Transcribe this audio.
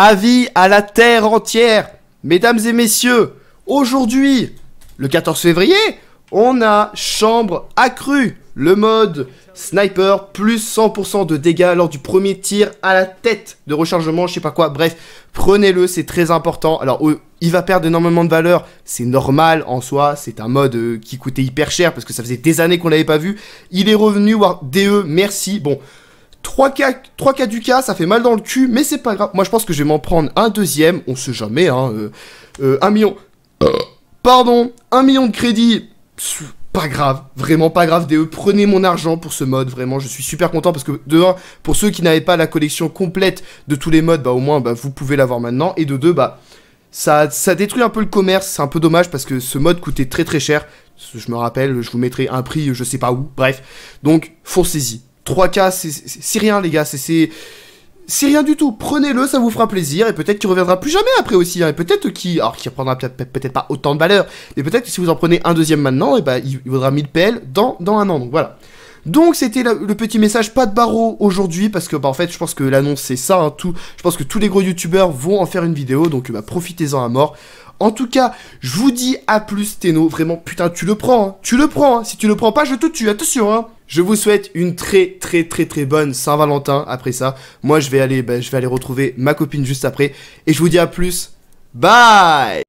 Avis à la terre entière, mesdames et messieurs, aujourd'hui, le 14 février, on a chambre accrue, le mode sniper, plus 100% de dégâts lors du premier tir à la tête de rechargement, je sais pas quoi, bref, prenez-le, c'est très important. Alors, euh, il va perdre énormément de valeur, c'est normal en soi, c'est un mode euh, qui coûtait hyper cher parce que ça faisait des années qu'on l'avait pas vu. Il est revenu, DE, e. merci, bon... 3 cas, du cas, ça fait mal dans le cul, mais c'est pas grave. Moi, je pense que je vais m'en prendre un deuxième, on sait jamais, hein. Euh, euh, un million. Pardon, un million de crédits. Pas grave, vraiment pas grave, DE, prenez mon argent pour ce mode, vraiment, je suis super content parce que de 1, pour ceux qui n'avaient pas la collection complète de tous les modes, bah au moins bah, vous pouvez l'avoir maintenant, et de deux, bah ça, ça détruit un peu le commerce, c'est un peu dommage parce que ce mode coûtait très très cher, je me rappelle, je vous mettrai un prix, je sais pas où, bref, donc foncez-y. 3K, c'est rien, les gars. C'est c'est rien du tout. Prenez-le, ça vous fera plaisir et peut-être qu'il reviendra plus jamais après aussi. Hein. et peut-être qu'il, alors qu'il reprendra peut-être pas autant de valeur, mais peut-être que si vous en prenez un deuxième maintenant, et eh ben, il, vaudra 1000 PL dans, dans un an. Donc voilà. Donc c'était le petit message, pas de barreau aujourd'hui parce que bah, en fait je pense que l'annonce c'est ça, hein, tout, je pense que tous les gros youtubeurs vont en faire une vidéo, donc bah, profitez-en à mort. En tout cas, je vous dis à plus Teno, vraiment putain tu le prends, hein. tu le prends, si tu le prends pas je te tue, attention hein je vous souhaite une très très très très bonne Saint-Valentin après ça. Moi je vais aller bah, je vais aller retrouver ma copine juste après et je vous dis à plus. Bye.